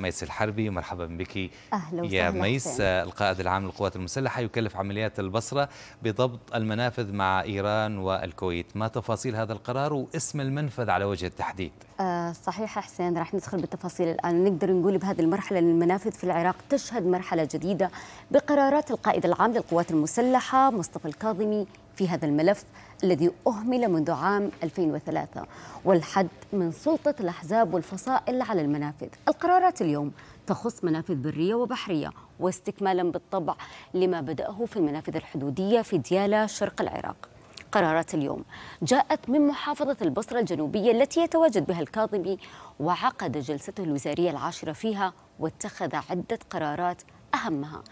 ميس الحربي مرحبا بك أهلا يا ميس القائد العام للقوات المسلحة يكلف عمليات البصرة بضبط المنافذ مع إيران والكويت ما تفاصيل هذا القرار واسم المنفذ على وجه التحديد آه، صحيح حسين راح ندخل بالتفاصيل الآن نقدر نقول بهذه المرحلة المنافذ في العراق تشهد مرحلة جديدة بقرارات القائد العام للقوات المسلحة مصطفى الكاظمي في هذا الملف الذي أهمل منذ عام 2003 والحد من سلطة الأحزاب والفصائل على المنافذ القرارات اليوم تخص منافذ برية وبحرية واستكمالا بالطبع لما بدأه في المنافذ الحدودية في ديالا شرق العراق قرارات اليوم جاءت من محافظة البصرة الجنوبية التي يتواجد بها الكاظمي وعقد جلسته الوزارية العاشرة فيها واتخذ عدة قرارات أهمها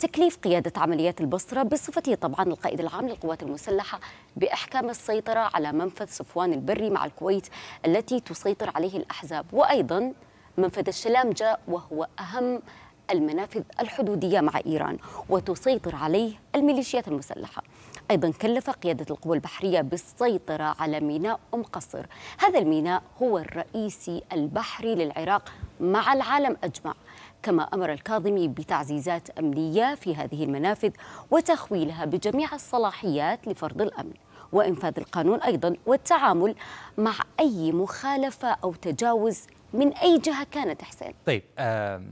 تكليف قيادة عمليات البصرة بصفته طبعا القائد العام للقوات المسلحة بإحكام السيطرة على منفذ صفوان البري مع الكويت التي تسيطر عليه الأحزاب وأيضا منفذ الشلامجة وهو أهم المنافذ الحدودية مع إيران وتسيطر عليه الميليشيات المسلحة أيضا كلف قيادة القوى البحرية بالسيطرة على ميناء أم قصر هذا الميناء هو الرئيسي البحري للعراق مع العالم أجمع كما أمر الكاظمي بتعزيزات أمنية في هذه المنافذ وتخويلها بجميع الصلاحيات لفرض الأمن وإنفاذ القانون أيضا والتعامل مع أي مخالفة أو تجاوز من أي جهة كانت حسين طيب آه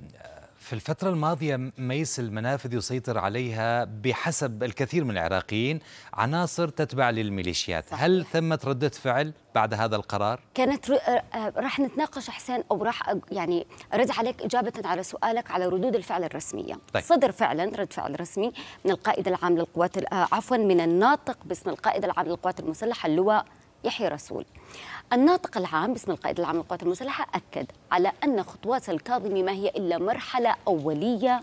في الفترة الماضية ميس المنافذ يسيطر عليها بحسب الكثير من العراقيين عناصر تتبع للميليشيات صحيح. هل ثمة ردة فعل بعد هذا القرار؟ كانت آه، آه، راح نتناقش حسين أو راح يعني أرد عليك إجابة على سؤالك على ردود الفعل الرسمية طيب. صدر فعلا رد فعل رسمي من القائد العام للقوات آه، عفوا من الناطق باسم القائد العام للقوات المسلحة اللواء يحيى رسول الناطق العام باسم القائد العام للقوات المسلحة أكد على أن خطوات الكاظمي ما هي إلا مرحلة أولية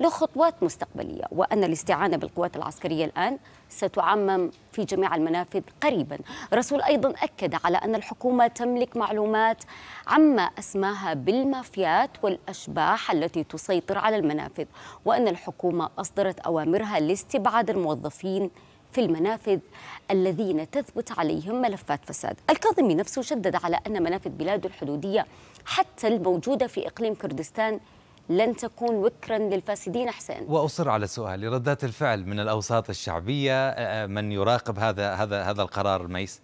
لخطوات مستقبلية وأن الاستعانة بالقوات العسكرية الآن ستعمم في جميع المنافذ قريبا رسول أيضا أكد على أن الحكومة تملك معلومات عما أسماها بالمافيات والأشباح التي تسيطر على المنافذ وأن الحكومة أصدرت أوامرها لاستبعاد الموظفين في المنافذ الذين تثبت عليهم ملفات فساد الكاظمي نفسه شدد على أن منافذ بلاده الحدودية حتى الموجودة في إقليم كردستان لن تكون وكرا للفاسدين حسين واصر على سؤالي ردات الفعل من الاوساط الشعبيه آه، آه، من يراقب هذا هذا هذا القرار الميس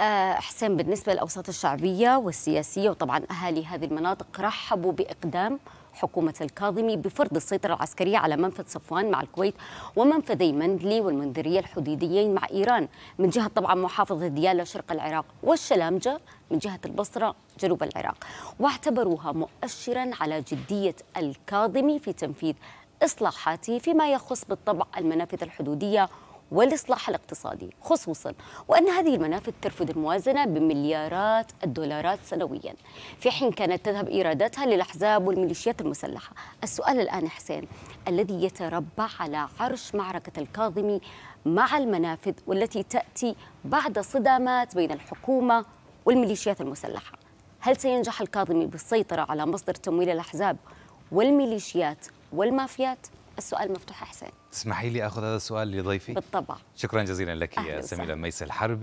آه، حسين بالنسبة للأوساط الشعبية والسياسية وطبعا أهالي هذه المناطق رحبوا بإقدام حكومة الكاظمي بفرض السيطرة العسكرية على منفذ صفوان مع الكويت ومنفذي مندلي والمنذرية الحدوديين مع إيران من جهة طبعا محافظة ديالى شرق العراق والشلامجة من جهة البصرة جنوب العراق واعتبروها مؤشرا على جدية الكاظمي في تنفيذ إصلاحاته فيما يخص بالطبع المنافذ الحدودية والإصلاح الاقتصادي خصوصا وأن هذه المنافذ ترفض الموازنة بمليارات الدولارات سنويا في حين كانت تذهب إيراداتها للأحزاب والميليشيات المسلحة السؤال الآن حسين الذي يتربع على عرش معركة الكاظمي مع المنافذ والتي تأتي بعد صدامات بين الحكومة والميليشيات المسلحة هل سينجح الكاظمي بالسيطرة على مصدر تمويل الأحزاب والميليشيات والمافيات؟ السؤال مفتوح حسين تسمحي لي اخذ هذا السؤال لضيفي بالطبع شكرا جزيلا لك يا سميره ميس الحربي